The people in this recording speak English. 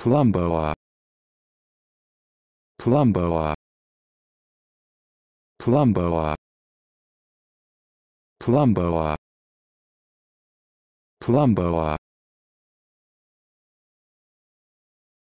Plumboa Plumboa Plumboa Plumboa Plumboa